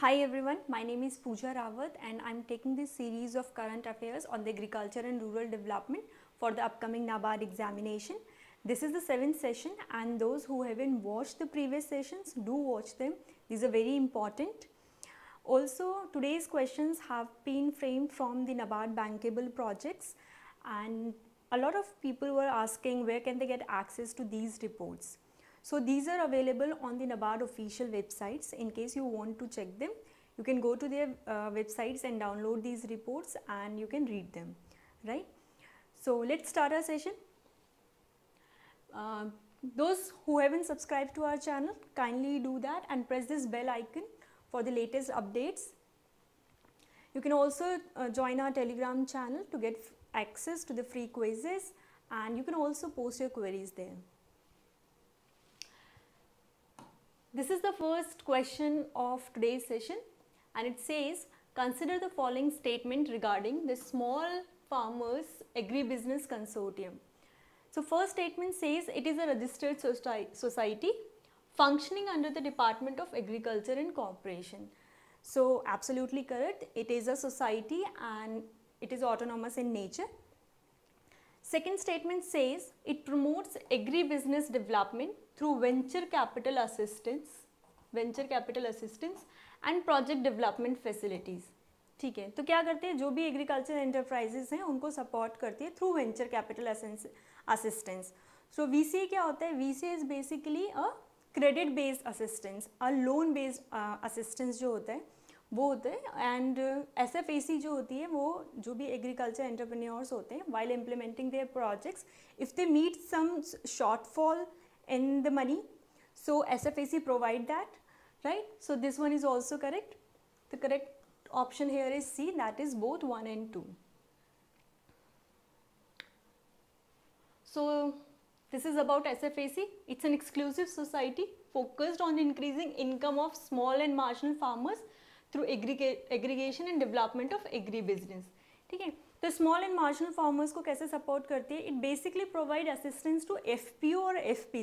Hi everyone, my name is Pooja Rawat and I'm taking this series of current affairs on the agriculture and rural development for the upcoming NABARD examination. This is the seventh session and those who haven't watched the previous sessions, do watch them. These are very important. Also, today's questions have been framed from the NABARD bankable projects and a lot of people were asking where can they get access to these reports. So these are available on the NABARD official websites in case you want to check them. You can go to their uh, websites and download these reports and you can read them, right? So let's start our session. Uh, those who haven't subscribed to our channel, kindly do that and press this bell icon for the latest updates. You can also uh, join our telegram channel to get access to the free quizzes and you can also post your queries there. This is the first question of today's session and it says consider the following statement regarding the small farmers agribusiness consortium. So first statement says it is a registered society functioning under the Department of Agriculture and Cooperation. So absolutely correct it is a society and it is autonomous in nature. Second statement says it promotes agribusiness development through venture capital assistance venture capital assistance and project development facilities ठीक है तो क्या करते हैं जो भी agriculture enterprises हैं उनको सपोर्ट करती है through venture capital assistance so V क्या होता है V is basically a credit based assistance a loan based assistance जो होता है वो होता है and S F A C जो होती है वो जो भी एग्रीकल्चर एंटरप्रेन्योर्स होते हैं while implementing their projects if they meet some shortfall in the money. So SFAC provide that, right? So this one is also correct. The correct option here is C that is both 1 and 2. So this is about SFAC. It's an exclusive society focused on increasing income of small and marginal farmers through aggregation and development of agri-business. तो small and marginal farmers को कैसे support करती है it basically provide assistance to F और F P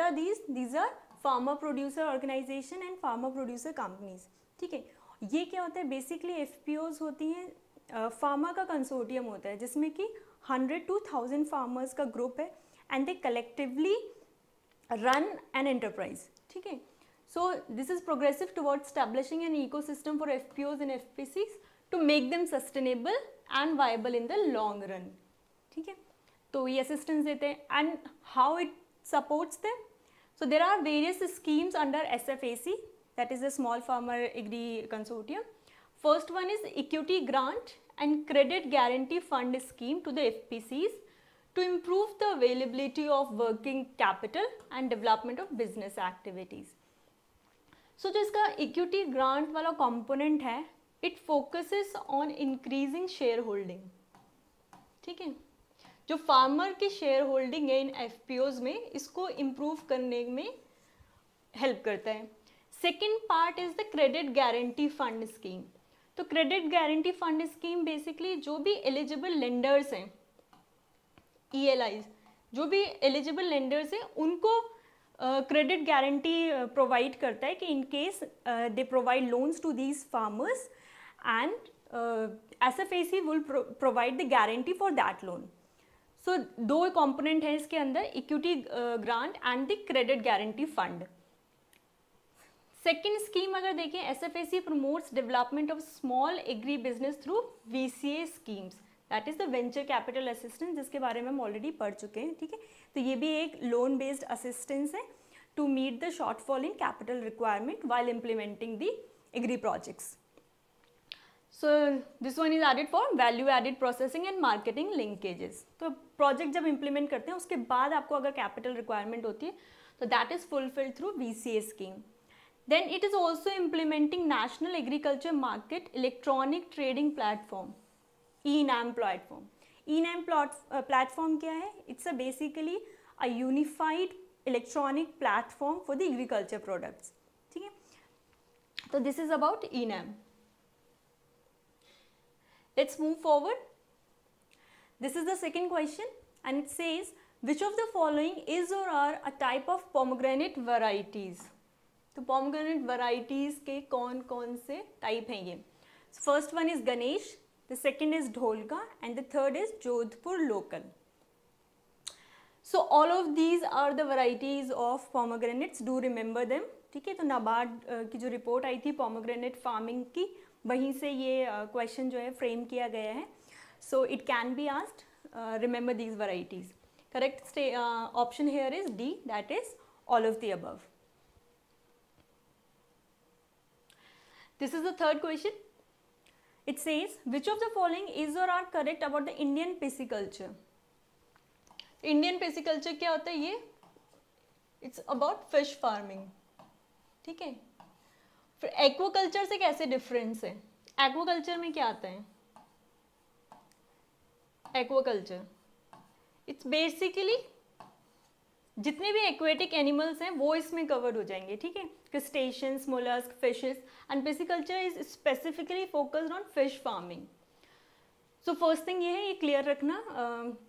R these these are farmer producer organisation and farmer producer companies ठीक है ये क्या होता है बेसिकली एफ होती हैं फार्मा का कंसोर्टियम होता है जिसमें कि हंड्रेड टू थाउजेंड फार्मर्स का ग्रुप है and they collectively run an enterprise ठीक है so this is progressive towards establishing an ecosystem for F P Os and F P Cs to make them sustainable and viable in the long run ठीक है तो ये असिस्टेंस देते हैं and how it supports they so there are various schemes under S F A C that is a small farmer agri consortium first one is equity grant and credit guarantee fund scheme to the F P Cs to improve the availability of working capital and development of business activities so जो इसका equity grant वाला component है it focuses on increasing shareholding ठीक है जो farmer की share holding है in F में इसको इम्प्रूव करने में हेल्प करता है second part is the credit guarantee fund scheme तो credit guarantee fund scheme basically जो भी एलिजिबल लेंडर्स हैं ई e जो भी एलिजिबल लेंडर्स हैं उनको क्रेडिट गारंटी प्रोवाइड करता है कि in case they provide loans to these farmers and uh, SFAC will pro provide the guarantee for that loan. So so, दो कंपोनेंट हैं इसके अंदर equity grant and the credit guarantee fund second scheme अगर देखें S F A C promotes development of small agri business through V C A schemes that is the venture capital assistance जिसके बारे में हम already पढ़ चुके हैं ठीक है तो ये भी एक लोन बेस्ड असिस्टेंस है to meet the shortfall in capital requirement while implementing the agri projects so this one is added for value added processing and marketing linkages तो प्रोजेक्ट जब इम्प्लीमेंट करते हैं उसके बाद आपको अगर कैपिटल रिक्वायरमेंट होती है तो that is fulfil through V C A scheme then it is also implementing national agriculture market electronic trading platform e NAM platform e NAM platform क्या है it's a basically a unified electronic platform for the agriculture products ठीक है तो this is about e NAM Let's move forward. This is the second question and it says which of the following is or are a type of pomegranate varieties? तो pomegranate varieties के कौन कौन से type हैं ये First one is Ganesh, the second is Dholka and the third is Jodhpur local. So all of these are the varieties of pomegranates do remember them ठीक है तो नाबार्ड की जो रिपोर्ट आई थी पॉमोग्रेनेट फार्मिंग की वहीं से ये क्वेश्चन जो है फ्रेम किया गया है so it can be asked remember these varieties correct stay option here is D that is all of the above this is the third question it say which of the following is or are correct about the Indian pisciculture Indian pisciculture क्या होता है ये it's about fish farming ठीक है फिर aquaculture से कैसे difference है एक्वाकल्चर में क्या आता है एक्वाकल्चर इट्स बेसिकली जितने भी एक्वेटिक एनिमल्स हैं वो इसमें कवर हो जाएंगे ठीक है crustacean mollusc fishes and pisciculture is specifically focused on fish farming so first thing ये है ये क्लियर रखना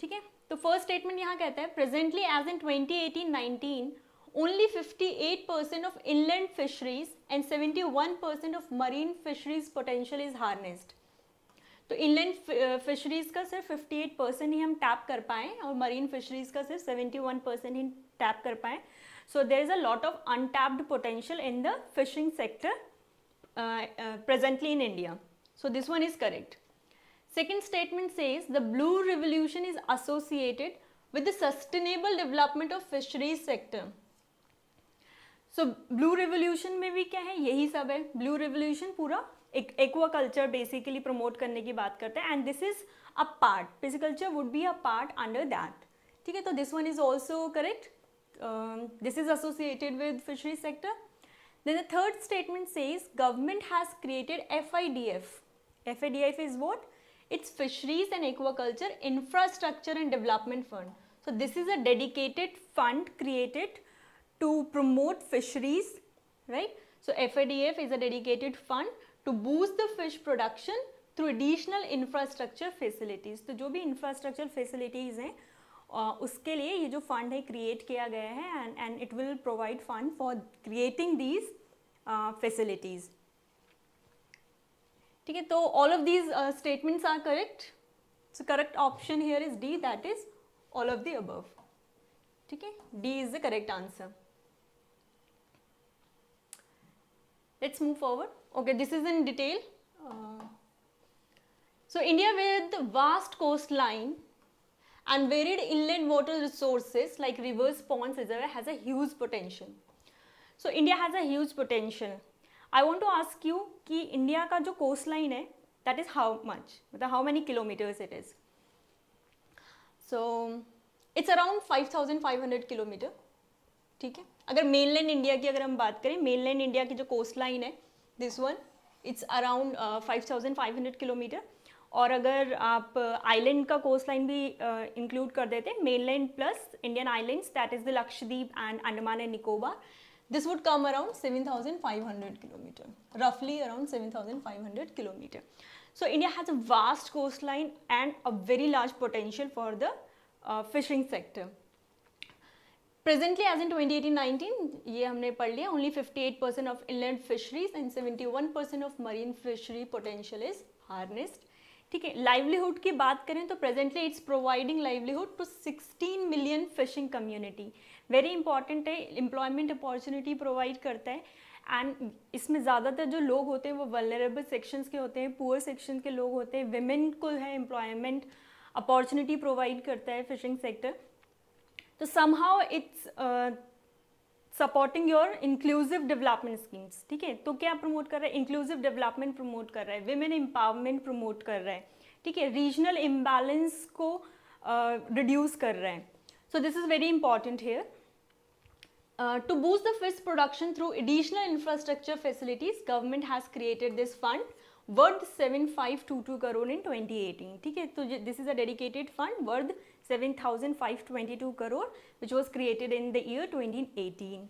ठीक है तो फर्स्ट स्टेटमेंट यहाँ कहता है presently as in 2018-19 only 58% of inland fisheries and 71% of marine fisheries potential is harnessed. तो inland uh, fisheries का सिर्फ 58 percent ही हम टैप कर पाएँ और मरीन फिशरीज़ का सिर्फ 71 percent ही टैप कर पाएँ so there is a lot of untapped potential in the fishing presently in India. So this one is correct. Second statement says the blue revolution is associated with the sustainable development of fisheries sector. So blue revolution में भी क्या है यही सब है blue revolution पूरा aquaculture basically promote करने की बात करते हैं and this is a part pisciculture would be a part under that ठीक है तो this one is also correct this is associated with fisheries sector then the third statement से is government has created F I D F F I D F is what it's fisheries and aquaculture infrastructure and development fund so this is a dedicated fund created to promote fisheries, right? So FADF is a dedicated fund to boost the fish production through additional infrastructure facilities. so, jo bhi infrastructure facilities hain uh, uske liye ye jo fund hai create kiya gaya hai and and it will provide fund for creating these uh, facilities ठीक है तो all of these statements are correct so correct option here is D that is all of the above ठीक है D is the correct answer Let's move forward. Okay, this is in detail. Uh, so India with vast coastline and varied inland water resources like rivers, ponds, etc. has a huge potential. So India has a huge potential. I want to ask you कि India coastline है that is how much how many kilometers it is. So it's around 5,500 kilometers. ठीक है अगर mainland India की अगर हम बात करें मेनलैंड इंडिया की जो कोस्ट लाइन है this one it's around five thousand five hundred kilometre और अगर आप आइलैंड uh, का कोस्ट लाइन भी इंक्लूड uh, कर देते हैं mainland plus Indian islands that is the Lakshadweep and Andaman and Nicobar five hundred kilometre रफली 7500 seven thousand five 7500 kilometre so India has a vast coastline and a very large potential for the fishing sector presently as in 2018-19 ये हमने पढ़ लिया only 58 percent of inland fisheries and 71 percent of marine fishery potential is harnessed ठीक है livelihood की बात करें तो presently it's providing livelihood to 16 million fishing community very important है एम्प्लॉयमेंट अपॉर्चुनिटी प्रोवाइड करता है एंड इसमें ज़्यादातर जो लोग होते हैं वो वलरेबल सेक्शंस के होते हैं पुअर सेक्शन के लोग होते हैं वेमेन को है एम्प्लॉयमेंट अपॉर्चुनिटी प्रोवाइड करता है फिशिंग सेक्टर तो somehow it's supporting your inclusive development schemes ठीक है तो क्या प्रमोट कर रहा है इंक्लूसिव डेवलपमेंट प्रमोट कर रहा है वेमेन एम्पावरमेंट प्रमोट कर रहा है ठीक है रीजनल इम्बैलेंस को रिड्यूस uh, कर रहा है so this is very important here to boost the fish production through additional infrastructure facilities government has created this fund worth seven five two two crore in twenty eighteen ठीक है तो this is a dedicated fund worth 7,522 crore which was created in the year 2018.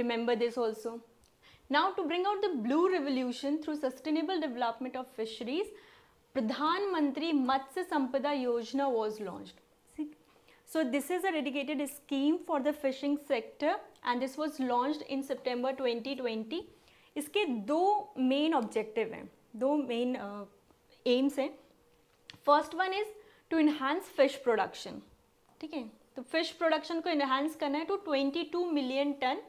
Remember this also. Now to bring out the blue revolution through sustainable development of fisheries, Pradhan Mantri Matsya Sampada Yojana was launched. So this is a dedicated scheme for the fishing sector and this was launched in September 2020. इसके main objective objective हैं दो main aims हैं First one is. To enhance fish production ठीक है तो fish production को enhance करना है to twenty two million tonne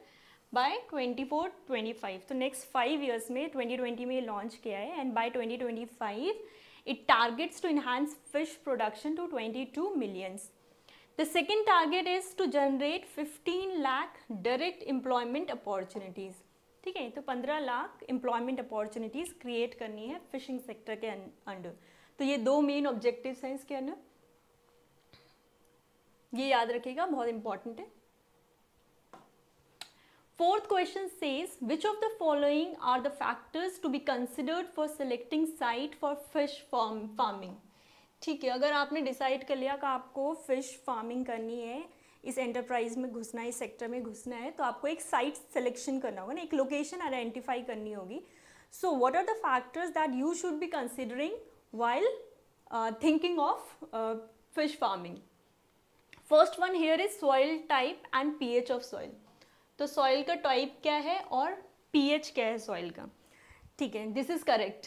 by twenty five तो नेक्स्ट फाइव ईयर्स में ट्वेंटी ट्वेंटी में लॉन्च किया है and by twenty twenty five it targets to enhance fish production to twenty two millions the second target is to generate fifteen lakh direct employment opportunities ठीक है तो पंद्रह lakh employment opportunities create करनी है fishing sector के under तो ये दो मेन ऑब्जेक्टिव हैं इसके अंदर ये याद रखिएगा बहुत इंपॉर्टेंट है fourth question says which of the following are the factors to be considered for selecting site for fish farm farming ठीक है अगर आपने डिसाइड कर लिया कि आपको फिश फार्मिंग करनी है इस एंटरप्राइज में घुसना है इस सेक्टर में घुसना है तो आपको एक साइट सिलेक्शन करना होगा ना एक लोकेशन आइडेंटिफाई करनी होगी so what are the factors that you should be considering while uh, thinking of uh, fish farming. First one here is soil type and pH of soil. तो soil का type क्या है और pH क्या है soil का ठीक है दिस इज करेक्ट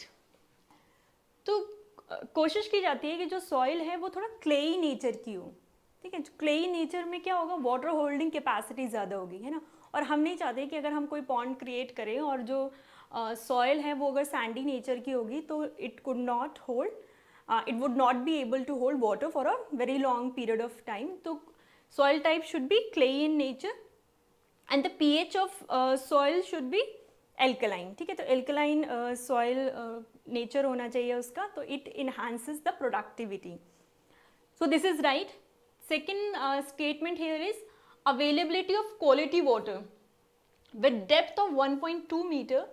तो uh, कोशिश की जाती है कि जो सॉइल है वो थोड़ा क्लेई नेचर की हो ठीक है क्लेई नेचर में क्या होगा वाटर होल्डिंग कैपेसिटी ज़्यादा होगी है ना और हम नहीं चाहते कि अगर हम कोई पॉन्ड क्रिएट करें और जो सॉयल है वो अगर सैंडी नेचर की होगी तो it could not hold it would not be able to hold water for a very long period of time तो soil type should be clay in nature and the P H of soil should be alkaline ठीक है तो alkaline soil nature होना चाहिए उसका तो it enhances the productivity so this is right second statement here is availability of quality water with depth of one point two metre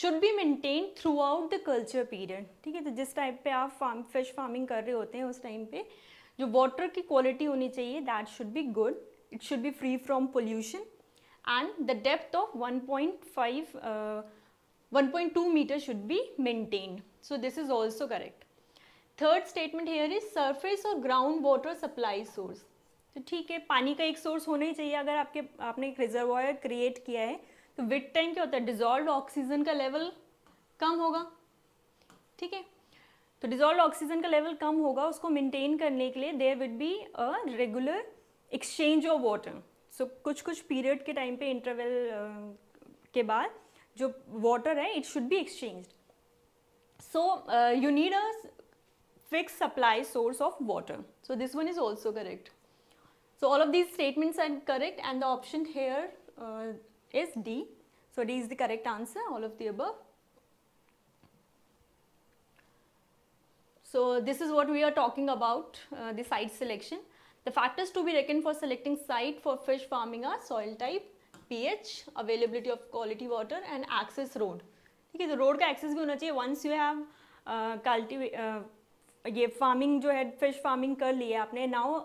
should be maintain throughout the culture period ठीक है तो जिस time पे आप farm fish farming कर रहे होते हैं उस टाइम पे जो वाटर की क्वालिटी होनी चाहिए that should be good it should be free from pollution and the depth of 1.5 five metre should be maintain so this is also correct third statement here is surface और ground water supply source तो ठीक है पानी का एक source होना ही चाहिए अगर आपके आपने एक रिजर्वायर क्रिएट किया है तो विद टाइम क्या होता है डिजॉल्व ऑक्सीजन का लेवल कम होगा ठीक है तो डिजॉल्व ऑक्सीजन का लेवल कम होगा उसको मेंटेन करने के लिए there would be a regular exchange of water so कुछ कुछ पीरियड के टाइम पे इंटरवल uh, के बाद जो वाटर है it should be exchange so you need a fix supply source of water so this one is also correct so all of these statements are correct and the option here is D. So, D is the correct answer, all of the above. So, this is what we are talking about, uh, the site selection. The factors to be reckoned for selecting site for fish farming are soil type, pH, availability of quality water and access road. ठीक है तो road का access भी होना चाहिए once you have कल्टिवे ये farming जो है फिश फार्मिंग कर ली है आपने नाउ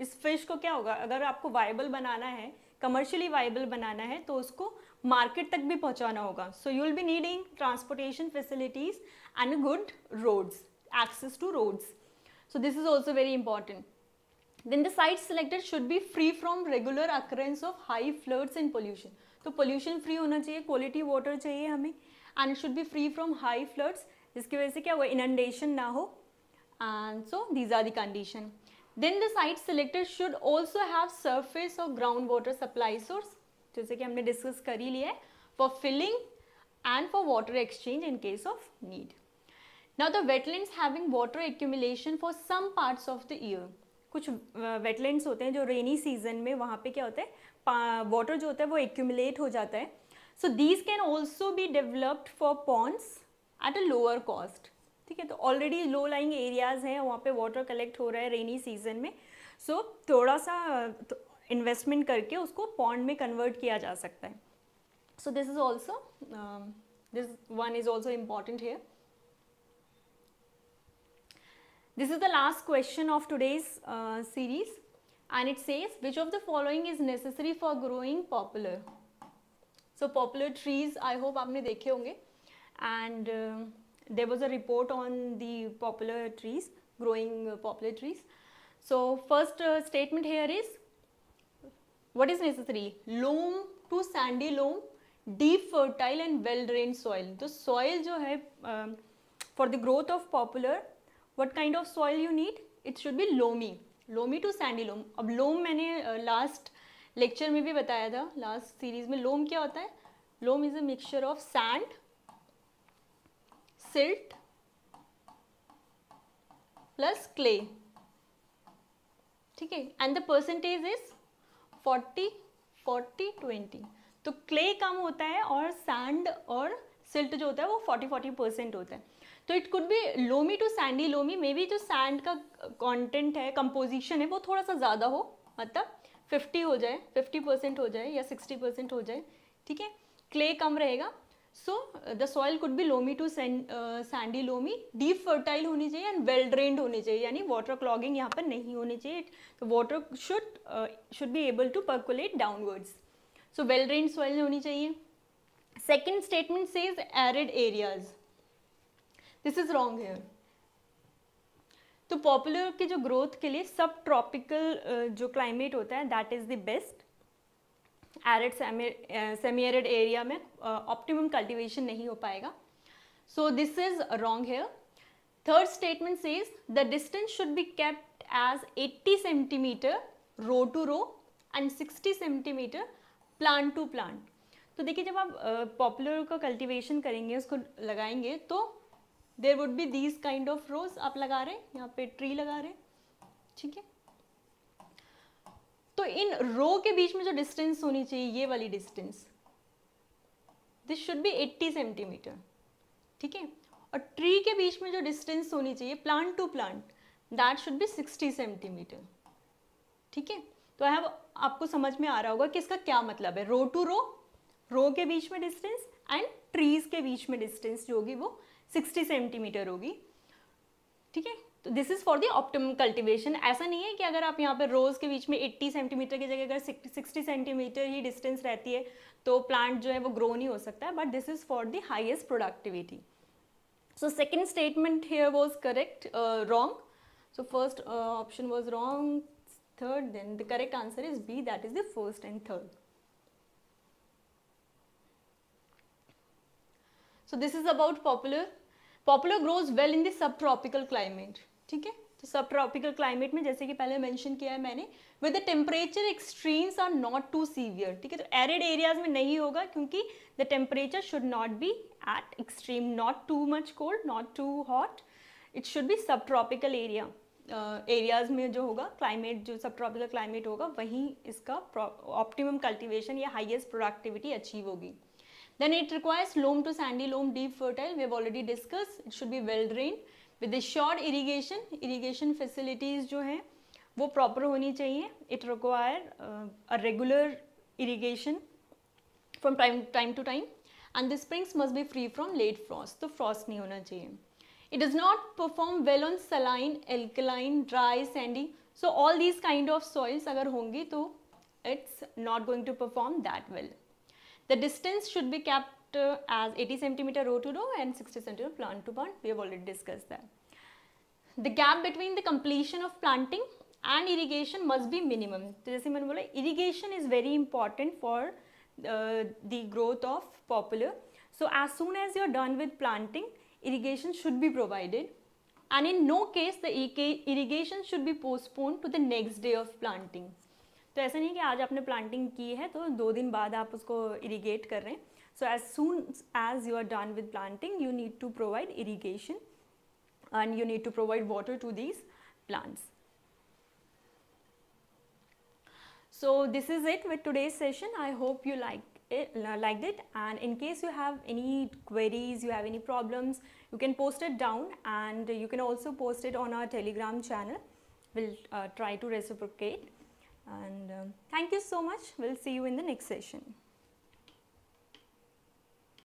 इस फिश को क्या होगा अगर आपको वायबल बनाना है कमर्शियली वाइबल बनाना है तो उसको मार्केट तक भी पहुंचाना होगा so you will be needing transportation facilities and good roads access to roads so this is also very important then the site selected should be free from regular occurrence of high floods and pollution तो pollution free होना चाहिए quality water चाहिए हमें and should be free from high floods जिसकी वजह से क्या हुआ इनंडेशन ना हो and so these are condition the site selected should also have surface और ग्राउंड वाटर सप्लाई सोर्स जैसे कि हमने डिस्कस कर ही लिया है for filling and for water exchange in case of need now the wetland having water accumulation for some parts of the year कुछ wetlands होते हैं जो रेनी सीजन में वहाँ पे क्या होता है वाटर जो होता है वो एक्यूमिलेट हो जाता है so these can also be developed for ponds at a lower cost ठीक है तो ऑलरेडी लो लाइंग एरियाज हैं वहाँ पे वाटर कलेक्ट हो रहा है रेनी सीजन में सो so, थोड़ा सा इन्वेस्टमेंट करके उसको पॉन्ड में कन्वर्ट किया जा सकता है so this is also this one is also important here this is the last question of today's series and it says which of the following is necessary for growing poplar so poplar trees I hope आपने देखे होंगे and uh, there was a report on the popular trees, growing uh, popular trees. So first uh, statement here is, what is necessary? Loam to sandy loam, deep fertile and well-drained soil. The soil jo hai, um, for the growth of popular, what kind of soil you need? It should be loamy. loamy to sandy loam. अब loam मैंने uh, last lecture में भी बताया Last series, loam में लोम क्या होता है loam is a silt plus clay ठीक है एंड द परसेंटेज इज 40 40 20 तो क्ले कम होता है और सैंड और सिल्ट जो होता है वो 40 40 परसेंट होता है तो it could be loamy to sandy loamy may be जो सैंड का कंटेंट है कंपोजिशन है वो थोड़ा सा ज़्यादा हो मतलब 50 हो जाए 50 परसेंट हो जाए या 60 परसेंट हो जाए ठीक है क्ले कम रहेगा सो द सॉइल कुड भी loamy to sandy loamy deep fertile होनी चाहिए एंड वेल ड्रेन होनी चाहिए यानी वाटर क्लॉगिंग यहाँ पर नहीं होनी चाहिए water should should be able to percolate downwards so well drained soil होनी चाहिए second statement is arid areas this is wrong here तो पॉपुलर के जो ग्रोथ के लिए सब ट्रॉपिकल uh, जो क्लाइमेट होता है that is the best arid semi arid area में ऑप्टिमम uh, कल्टीवेशन नहीं हो पाएगा so this is wrong here third statement says the distance should be kept as 80 centimetre row to row and 60 centimetre plant to plant तो देखिए जब आप popular uh, का cultivation करेंगे उसको लगाएंगे तो there would be these kind of rows आप लगा रहे हैं यहाँ पे ट्री लगा रहे हैं ठीक है तो इन रो के बीच में जो डिस्टेंस होनी चाहिए ये वाली distance this should be 80 centimetre ठीक है और ट्री के बीच में जो डिस्टेंस होनी चाहिए plant to plant that should be 60 centimetre ठीक है तो आई हैव आपको समझ में आ रहा होगा कि इसका क्या मतलब है रो टू रो रो के बीच में डिस्टेंस एंड ट्रीज के बीच में डिस्टेंस जो होगी वो 60 सेंटीमीटर होगी ठीक है तो this is for the optimum cultivation ऐसा नहीं है कि अगर आप यहाँ पर रोज़ के बीच में 80 सेंटीमीटर की जगह अगर 60 सेंटीमीटर ही डिस्टेंस रहती है तो प्लांट जो है वो ग्रो नहीं हो सकता है but this is for the highest productivity so second statement here was correct wrong so first option was wrong third the correct answer is B that is the first and third so so this is about popular popular grows well in the subtropical climate ठीक है तो सब tropical climate में जैसे कि पहले mention किया है मैंने with the temperature extremes are not too severe ठीक है तो एरिड एरियाज में नहीं होगा क्योंकि the temperature should not be at extreme not too much cold not too hot it should be subtropical area areas में जो होगा क्लाइमेट जो सब ट्रॉपिकल क्लाइमेट होगा वहीं इसका ऑप्टिमम कल्टिवेशन या हाइएस्ट प्रोडक्टिविटी अचीव होगी then it requires loam to sandy loam deep fertile we have already discuss it should be well drained with sure irrigation irrigation facilities जो हैं वो प्रॉपर होनी चाहिए it require a regular irrigation from time time to time and the springs must be free from late frost तो frost नहीं होना चाहिए it does not perform well on saline alkaline dry sandy so all these kind of soils अगर होंगी तो it's not going to perform that well the distance should be kept uh, as 80 centimeter row to row and 60 centimeter plant to plant. We have already discussed that. The gap between the completion of planting and irrigation must be minimum. तो जैसे मैंने बोला irrigation is very important for uh, the growth of popular. So as soon as you are done with planting, irrigation should be provided. And in no case the irrigation should be postponed to the next day of planting. तो ऐसा नहीं कि आज आपने planting की है तो दो दिन बाद आप उसको इरिगेट कर रहे हैं So as soon as you are done with planting, you need to provide irrigation and you need to provide water to these plants. So this is it with today's session. I hope you liked it, uh, liked it and in case you have any queries, you have any problems, you can post it down and you can also post it on our telegram channel. We'll uh, try to reciprocate and um, thank you so much. We'll see you in the next session.